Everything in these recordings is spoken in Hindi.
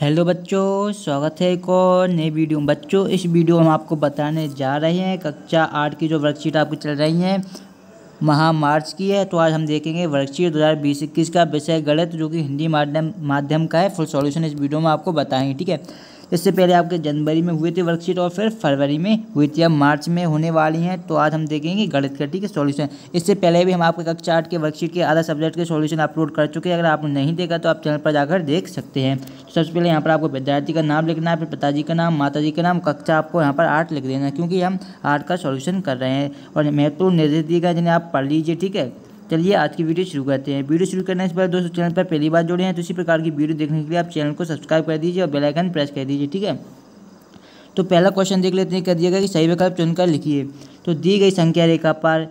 हेलो बच्चों स्वागत है एक और नई वीडियो में बच्चों इस वीडियो में हम आपको बताने जा रहे हैं कक्षा आठ की जो वर्कशीट आपकी चल रही है महा मार्च की है तो आज हम देखेंगे वर्कशीट दो हज़ार बीस इक्कीस का विषय गणित जो कि हिंदी माध्यम माध्यम का है फुल सॉल्यूशन इस वीडियो में आपको बताएंगे ठीक है इससे पहले आपके जनवरी में हुए थे वर्कशीट और फिर फरवरी में हुई थी अब मार्च में होने वाली हैं तो आज हम देखेंगे गणित कटी के सॉल्यूशन इससे पहले भी हम आपके कक्षा आठ के वर्कशीट के आधा सब्जेक्ट के सॉल्यूशन अपलोड कर चुके हैं अगर आपने नहीं देखा तो आप चैनल पर जाकर देख सकते हैं तो सबसे पहले यहाँ पर आपको विद्यार्थी का नाम लिखना है फिर पिताजी का नाम माता जी का नाम कक्षा आपको यहाँ पर आठ लिख देना क्योंकि हम आठ का सोल्यूशन कर रहे हैं और महत्वपूर्ण निर्देश दिएगा जिन्हें आप पढ़ लीजिए ठीक है चलिए आज की वीडियो शुरू करते हैं वीडियो शुरू करने से पहले दोस्तों चैनल पर पहली बार जुड़े हैं तो इसी प्रकार की वीडियो देखने के लिए आप चैनल को सब्सक्राइब कर दीजिए और बेलाइकन प्रेस कर दीजिए ठीक है तो पहला क्वेश्चन देख लेते हैं कर दिएगा कि सही विकल्प चुनकर लिखिए तो दी गई संख्या रेखा पर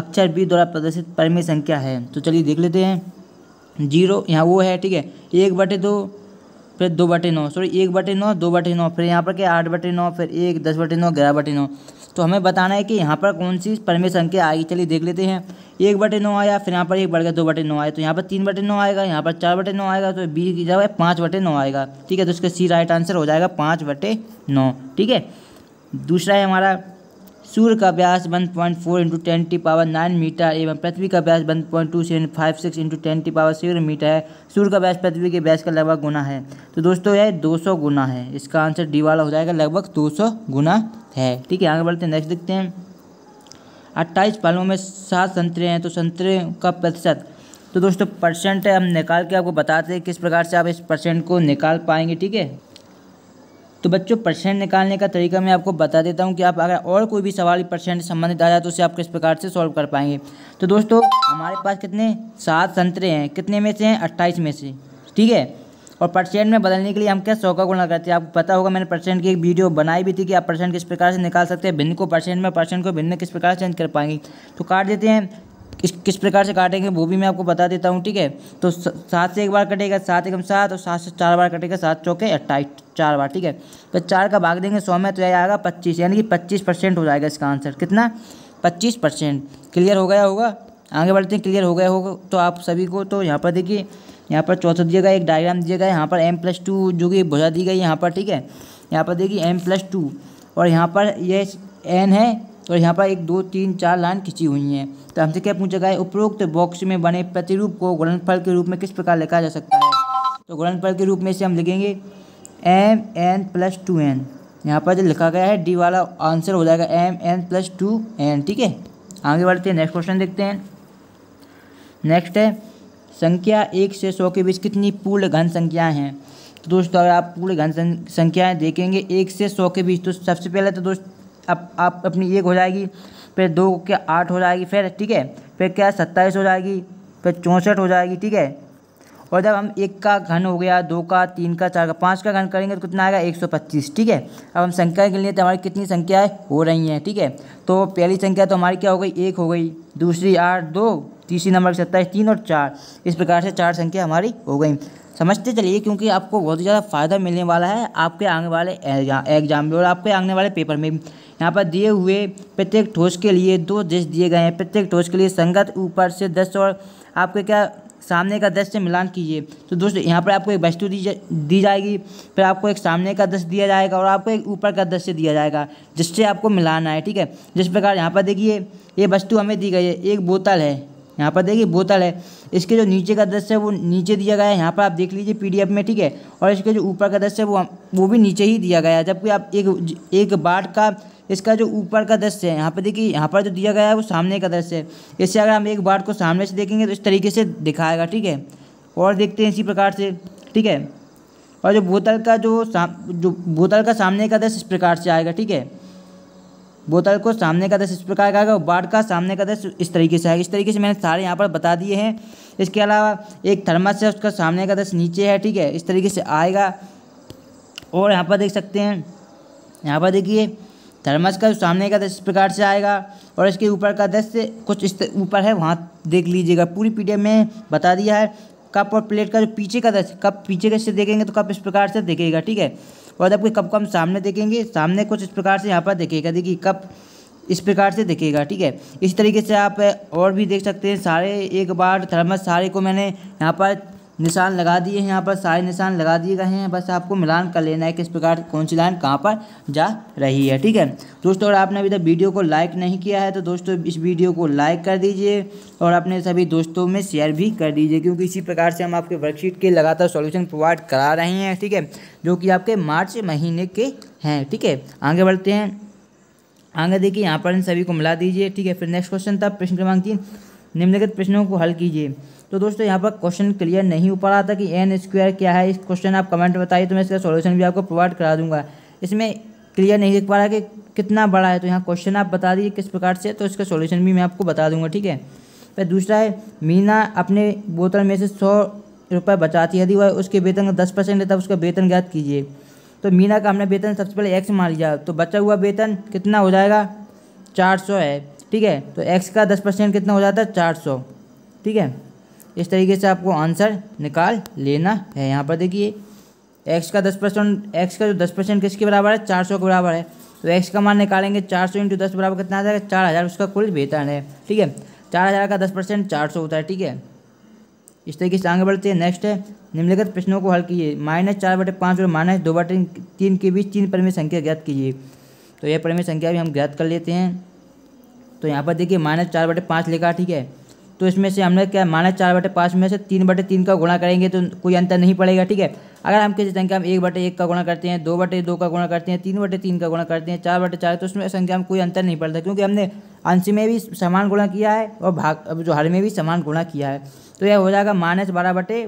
अक्षर बी द्वारा प्रदर्शित परिमेय संख्या है तो चलिए देख लेते हैं जीरो यहाँ वो है ठीक है एक बटे दो फिर दो बटे नौ सॉरी एक बटे नौ दो बटे नौ फिर यहाँ पर क्या आठ बटे नौ फिर एक दस बटे नौ ग्यारह बटे नौ तो हमें बताना है कि यहाँ पर कौन सी परमे संख्या आएगी चलिए देख लेते हैं एक बटे नौ आया फिर यहाँ पर एक बढ़ गया दो बटे नौ आया तो यहाँ पर तीन बटे नौ आएगा यहाँ पर चार बटे नौ आएगा तो बी की जगह पाँच बटे नौ आएगा ठीक है तो उसका सी राइट आंसर हो जाएगा पाँच बटे नौ ठीक है दूसरा है हमारा सूर्य का व्यास 1.4 point four into ten to the power nine metre एवं पृथ्वी का व्यास one point two seven five six into ten to the power seven metre है सूर्य का व्यास पृथ्वी के व्यास का लगभग गुना है तो दोस्तों यह 200 गुना है इसका आंसर डी वाला हो जाएगा लगभग 200 गुना है ठीक है आगे बढ़ते हैं नेक्स्ट देखते हैं अट्ठाईस फलों में सात संतरे हैं तो संतरे का प्रतिशत तो दोस्तों परसेंट हम निकाल के आपको बताते हैं किस प्रकार से आप इस परसेंट को निकाल पाएंगे ठीक है तो बच्चों परसेंट निकालने का तरीका मैं आपको बता देता हूँ कि आप अगर और कोई भी सवाल परसेंट संबंधित आ जाए तो उसे आप किस प्रकार से सॉल्व कर पाएंगे तो दोस्तों हमारे पास कितने सात संतरे हैं कितने में से हैं अट्ठाईस में से ठीक है और परसेंट में बदलने के लिए हम क्या सौका गुणा करते हैं आपको पता होगा मैंने परसेंट की एक वीडियो बनाई भी थी कि आप परसेंट किस प्रकार से निकाल सकते हैं भिन्न को परसेंट में परसेंट को भिन्न किस प्रकार से चेंज कर पाएंगे तो काट देते हैं किस किस प्रकार से काटेंगे वो भी मैं आपको बता देता हूँ ठीक है तो सात से एक बार कटेगा सात एकम सात और सात से चार बार कटेगा सात चौके अट्ठाईस चार बार ठीक है तो चार का भाग देंगे सौ में तो यह आएगा पच्चीस यानी कि पच्चीस परसेंट हो जाएगा इसका आंसर कितना पच्चीस परसेंट क्लियर हो गया होगा आगे बढ़ते हैं क्लियर हो गया होगा तो आप सभी को तो यहाँ पर देखिए यहाँ पर चौथा दिया गया एक डायग्राम दिया गया यहाँ पर एम प्लस टू जो कि भुजा दी गई यहाँ पर ठीक है यहाँ पर देखिए एम प्लस टू और यहाँ पर ये एन है और यहाँ पर एक दो तीन चार लाइन खिंची हुई हैं तो हमसे क्या पूछा गया है उपरोक्त बॉक्स में बने प्रतिरूप को गुणनफल के रूप में किस प्रकार लिखा जा सकता है तो गुणनफल के रूप में से हम लिखेंगे M N plus two N यहाँ पर जो लिखा गया है डी वाला आंसर हो जाएगा M N plus two N ठीक है आगे बढ़ते हैं नेक्स्ट क्वेश्चन देखते हैं नेक्स्ट है संख्या एक से सौ के बीच कितनी पूर्ण घन संख्याएं हैं तो दोस्तों अगर आप पूर्ण घन संख्याएं देखेंगे एक से सौ के बीच तो सबसे पहले तो दोस्त आप, आप अपनी एक हो जाएगी फिर दो क्या आठ हो जाएगी फिर ठीक है फिर क्या सत्ताईस हो जाएगी फिर चौंसठ हो जाएगी ठीक है और जब हम एक का घन हो गया दो का तीन का चार का पाँच का घन करेंगे तो कितना आएगा एक सौ पच्चीस ठीक है अब हम संख्या के लिए तो हमारी कितनी संख्याएँ हो रही हैं ठीक है तो पहली संख्या तो हमारी क्या हो गई एक हो गई दूसरी आठ दो तीसरी नंबर सत्ताईस तीन और चार इस प्रकार से चार संख्या हमारी हो गई समझते चलिए क्योंकि आपको बहुत ही ज़्यादा फ़ायदा मिलने वाला है आपके आने वाले एग्जाम में और आपके आने वाले पेपर में यहाँ पर दिए हुए प्रत्येक ठोस के लिए दो देश दिए गए हैं प्रत्येक ठोस के लिए संगत ऊपर से दस और आपके क्या सामने का दृश्य मिलान कीजिए तो दोस्तों यहाँ पर आपको एक वस्तु दी, जा, दी जाएगी फिर आपको एक सामने का दृश्य दिया जाएगा और आपको एक ऊपर का दृश्य दिया जाएगा जिससे आपको मिलाना है ठीक है जिस प्रकार यहाँ पर देखिए ये वस्तु हमें दी गई है एक बोतल है यहाँ पर देखिए बोतल है इसके जो नीचे का दृश्य है वो नीचे दिया गया है यहाँ पर आप देख लीजिए पीडीएफ में ठीक है और इसके जो ऊपर का दृश्य है वो वो भी नीचे ही दिया गया है जबकि आप एक एक बाट का इसका जो ऊपर का दृश्य है यहाँ पर देखिए यहाँ पर जो दिया गया है वो सामने का दृश्य है इससे अगर हम एक बार को सामने से देखेंगे तो इस तरीके से दिखाएगा ठीक है और देखते हैं इसी प्रकार से ठीक है और जो बोतल का जो जो बोतल का सामने का दृश्य इस प्रकार से आएगा ठीक है बोतल को सामने का दृश्य इस प्रकार का आएगा और बाढ़ का सामने का दृश्य इस तरीके से आएगा इस तरीके से मैंने सारे यहाँ पर बता दिए हैं इसके अलावा एक थर्मस है उसका सामने का दृश्य नीचे है ठीक है इस तरीके से आएगा और यहाँ पर देख सकते हैं यहाँ पर देखिए थर्मस का सामने का दृश्य इस प्रकार से आएगा और इसके ऊपर का दृश्य कुछ इस ऊपर है वहाँ देख लीजिएगा पूरी पी में बता दिया है कप और प्लेट का जो पीछे का दृश्य कप पीछे का से देखेंगे तो कप इस प्रकार से देखेगा ठीक है और जब कप को हम सामने देखेंगे सामने कुछ इस प्रकार से यहाँ पर देखेगा देखिए कप इस प्रकार से देखेगा ठीक है इस तरीके से आप और भी देख सकते हैं सारे एक बार थर्मस सारे को मैंने यहाँ पर निशान लगा दिए हैं यहाँ पर सारे निशान लगा दिए गए हैं बस आपको मिलान कर लेना है किस प्रकार कौन सी लाइन कहाँ पर जा रही है ठीक है दोस्तों अगर आपने अभी तक वीडियो को लाइक नहीं किया है तो दोस्तों इस वीडियो को लाइक कर दीजिए और अपने सभी दोस्तों में शेयर भी कर दीजिए क्योंकि इसी प्रकार से हम आपके वर्कशीट के लगातार सोल्यूशन प्रोवाइड करा रहे हैं ठीक है जो कि आपके मार्च महीने के हैं ठीक है आगे बढ़ते हैं आगे देखिए यहाँ पर इन सभी को मिला दीजिए ठीक है फिर नेक्स्ट क्वेश्चन था प्रश्न क्रमांक तीन निम्नलिखित प्रश्नों को हल कीजिए तो दोस्तों यहाँ पर क्वेश्चन क्लियर नहीं हो पा रहा था कि एन स्क्वायर क्या है इस क्वेश्चन आप कमेंट बताइए तो मैं इसका सॉल्यूशन भी आपको प्रोवाइड करा दूंगा इसमें क्लियर नहीं देख पा रहा कि कितना बड़ा है तो यहाँ क्वेश्चन आप बता दीजिए किस प्रकार से तो इसका सॉल्यूशन भी मैं आपको बता दूंगा ठीक है फिर दूसरा है मीना अपने बोतल में से सौ रुपये बचाती है यदि वह उसके वेतन का दस परसेंट लेता तब उसका वेतन ज्ञात कीजिए तो मीना का हमने वेतन सबसे पहले एक्स मान लिया तो बचा हुआ वेतन कितना हो जाएगा चार सौ है ठीक है तो एक्स का दस परसेंट कितना हो जाता है चार सौ ठीक है इस तरीके से आपको आंसर निकाल लेना है यहाँ पर देखिए एक्स का दस परसेंट एक्स का जो दस परसेंट किसके बराबर है चार सौ के बराबर है तो एक्स का मान निकालेंगे चार सौ इंटू दस बराबर कितना आ जाएगा चार हज़ार उसका कुल वेतन है ठीक है चार हज़ार का दस परसेंट चार सौ होता है ठीक है इस तरीके से आगे बढ़ते हैं नेक्स्ट है निम्नलिखित प्रश्नों को हल कीजिए माइनस चार बटे पाँच और माइनस दो बटे तीन के बीच तीन परमी संख्या ज्ञात कीजिए तो यह परमी संख्या भी हम ज्ञात कर लेते हैं तो यहाँ पर देखिए माइनस चार बटे पाँच लिखा ठीक है तो इसमें से हमने क्या माइनस चार बटे पाँच में से तीन बटे तीन का गुणा करेंगे तो कोई अंतर नहीं पड़ेगा ठीक है अगर हम किसी संख्या में एक बटे एक का गुणा करते हैं दो बटे दो का गुणा करते हैं तीन बटे तीन का गुणा करते हैं चार बटे चार तो उसमें संख्या में कोई अंतर नहीं पड़ता क्योंकि हमने अंश में भी समान गुणा किया है और भाग जो हर में भी समान गुणा किया है तो यह हो जाएगा माइनस बारह बटे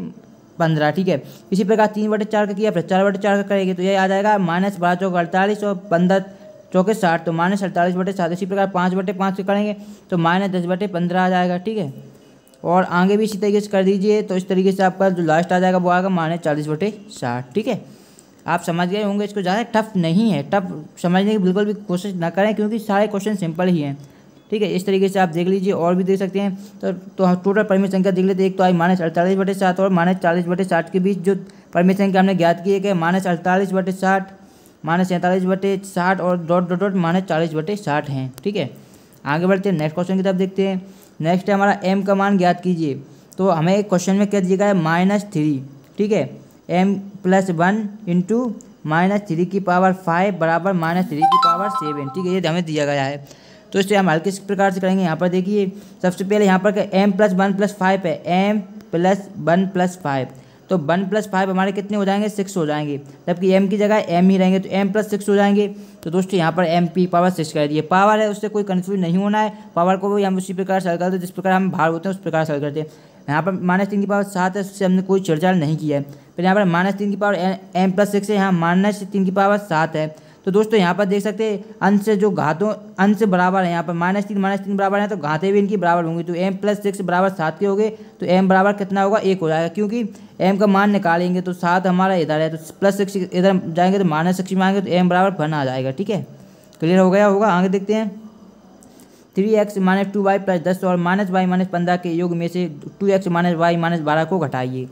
पंद्रह ठीक है इसी प्रकार तीन बटे चार का किया फिर चार बटे चार का करेंगे तो यह आ जाएगा माइनस बारह चौक अड़तालीस और पंद्रह चौके साठ तो माइनस अड़तालीस बटे सात इसी प्रकार पाँच बटे पाँच से करेंगे तो माइनस दस बटे पंद्रह आ जाएगा ठीक है और आगे भी इसी तरीके से कर दीजिए तो इस तरीके से आपका जो लास्ट आ जाएगा वो आएगा माइनस चालीस बटे साठ ठीक है आप समझ गए होंगे इसको ज़्यादा टफ नहीं है टफ समझने की बिल्कुल भी कोशिश ना करें क्योंकि सारे क्वेश्चन सिंपल ही हैं ठीक है इस तरीके से आप देख लीजिए और भी देख सकते हैं तो तो हम टोटल परमिट संख्या देख लेते हैं एक तो आई माइनस अड़तालीस बटे सात और माइनस चालीस बटे साठ के बीच जो परमिट संख्या हमने ज्ञात की है कि माइनस अड़तालीस बटे साठ माइनस सैंतालीस बटे साठ और डॉट डॉट डॉट माइनस चालीस बटे साठ हैं ठीक है आगे बढ़ते हैं नेक्स्ट क्वेश्चन की तरफ देखते हैं नेक्स्ट है हमारा एम का मान ज्ञात कीजिए तो हमें एक क्वेश्चन में क्या दिया गया है माइनस थ्री ठीक है M plus one into minus three की पावर फाइव बराबर माइनस थ्री की पावर सेवन ठीक है ये हमें दिया गया है तो इससे हम हल्के किस प्रकार से करेंगे यहाँ पर देखिए सबसे पहले यहाँ पर M plus one plus five है M plus one plus five तो वन प्लस फाइव हमारे कितने हो जाएंगे सिक्स हो जाएंगे जबकि एम की जगह एम ही रहेंगे तो एम प्लस सिक्स हो जाएंगे तो दोस्तों यहाँ पर एम पी पावर सिक्स कर दिए पावर है उससे कोई कन्फ्यूज नहीं होना है पावर को भी हम उसी प्रकार सर करते हैं जिस प्रकार हम भार होते हैं उस प्रकार सर करते हैं यहाँ पर माइनस तीन की पावर सात है उससे हमने कोई चर्चा नहीं किया है फिर यहाँ पर माइनस तीन की पावर एम प्लस सिक्स है यहाँ माइनस तीन की पावर सात है तो दोस्तों यहाँ पर देख सकते हैं अंश से जो घातों अंश बराबर है यहाँ पर माइनस तीन माइनस तीन बराबर है तो घाते भी इनकी बराबर होंगी तो एम प्लस सिक्स बराबर सात के हो गए तो एम बराबर कितना होगा एक हो जाएगा क्योंकि एम का मान निकालेंगे तो सात हमारा इधर है तो प्लस सिक्स इधर जाएंगे तो माइनस सिक्स में आएंगे तो एम बराबर वन आ जाएगा ठीक है क्लियर हो गया होगा आगे देखते हैं three X minus two Y plus दस और माइनस वाई माइनस पंद्रह के योग में से two X minus Y minus बारह को घटाइए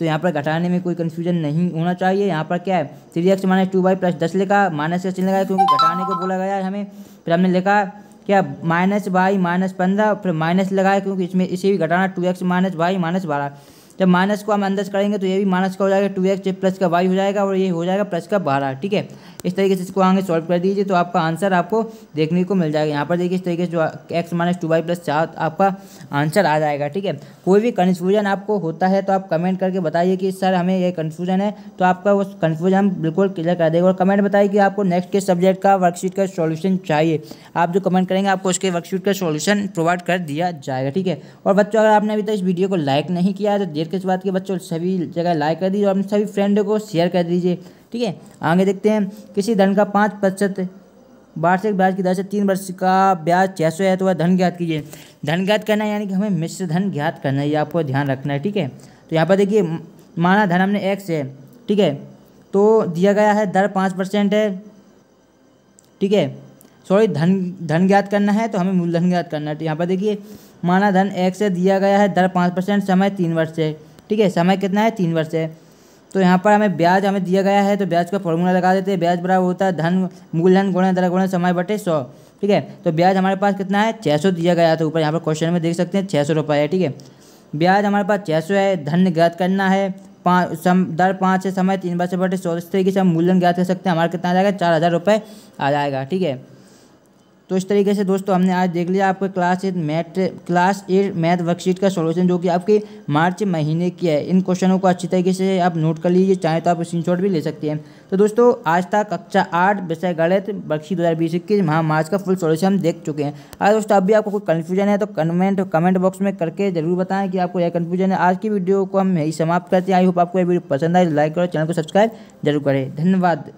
तो यहाँ पर घटाने में कोई कन्फ्यूजन नहीं होना चाहिए यहाँ पर क्या है three X minus two Y plus दस लिखा माइनस का चिन्ह लगाया क्योंकि घटाने को बोला गया है हमें फिर हमने लिखा क्या माइनस वाई माइनस पंद्रह फिर माइनस लगाया क्योंकि इसमें इसे भी घटाना two X minus Y minus बारह जब माइनस को हम अंदर करेंगे तो ये भी माइनस का हो जाएगा टू एक्स प्लस का वाई हो जाएगा और ये हो जाएगा प्लस का बारह ठीक है इस तरीके से इसको आगे सॉल्व कर दीजिए तो आपका आंसर आपको देखने को मिल जाएगा यहाँ पर देखिए इस तरीके से जो X minus two Y plus चार आपका आंसर आ जाएगा ठीक है कोई भी कन्फ्यूजन आपको होता है तो आप कमेंट करके बताइए कि सर हमें ये कन्फ्यूजन है तो आपका वो कन्फ्यूजन हम बिल्कुल क्लियर कर देगा और कमेंट बताइए कि आपको नेक्स्ट के सब्जेक्ट का वर्कशीट का सॉल्यूशन चाहिए आप जो कमेंट करेंगे आपको उसके वर्कशीट का सोल्यूशन प्रोवाइड कर दिया जाएगा ठीक है और बच्चों अगर आपने अभी तक इस वीडियो को लाइक नहीं किया है तो देर लाइक इस बात के बच्चों सभी जगह लाइक कर दीजिए और अपने सभी फ्रेंड को शेयर कर दीजिए ठीक है आगे देखते हैं किसी धन का पाँच प्रतिशत वार्षिक ब्याज की दर से तीन वर्ष का ब्याज छः सौ है तो वह धन ज्ञात कीजिए धन ज्ञात करना है यानी कि हमें मिश्र धन ज्ञात करना है ये आपको ध्यान रखना है ठीक है तो यहाँ पर देखिए माना धन हमने एक्स है ठीक है तो दिया गया है दर पाँच परसेंट है ठीक है सॉरी धन धन ज्ञात करना है तो हमें मूलधन ज्ञात करना है तो यहाँ पर देखिए माना धन एक से दिया गया है दर पाँच परसेंट समय तीन वर्ष से ठीक है समय कितना है तीन वर्ष से तो यहाँ पर हमें ब्याज हमें दिया गया है तो ब्याज का फॉर्मूला लगा देते हैं ब्याज बराबर होता है धन मूलधन गुणा दर गुणा समय बटे सौ ठीक है तो ब्याज हमारे पास कितना है छः सौ दिया गया था तो ऊपर यहाँ पर क्वेश्चन में देख सकते हैं छः सौ रुपये है ठीक है ब्याज हमारे पास छः सौ है धन ज्ञात करना है पाँच सम दर पाँच से समय तीन से बटे सौ इस तरीके से हम मूल्यन ज्ञात कर सकते हैं हमारा कितना आ जाएगा चार हज़ार रुपये आ जाएगा ठीक है तो इस तरीके से दोस्तों हमने आज देख लिया आपके class eight math class eight math worksheet का सॉल्यूशन जो कि आपके मार्च महीने की है इन क्वेश्चनों को अच्छी तरीके से आप नोट कर लीजिए चाहे तो आप स्क्रीनशॉट भी ले सकते हैं तो दोस्तों आज तक कक्षा आठ विषय गणित वर्कशीट दो हज़ार बीस इक्कीस मार्च का फुल सॉल्यूशन हम देख चुके हैं अगर दोस्तों अभी आपको कोई कन्फ्यूजन है तो कमेंट कमेंट बॉक्स में करके जरूर बताएं कि आपको यह कन्फ्यूजन है आज की वीडियो को हम यही समाप्त करते हैं आई होप आपको यह वीडियो पसंद आए लाइक तो करो चैनल को सब्सक्राइब जरूर करें धन्यवाद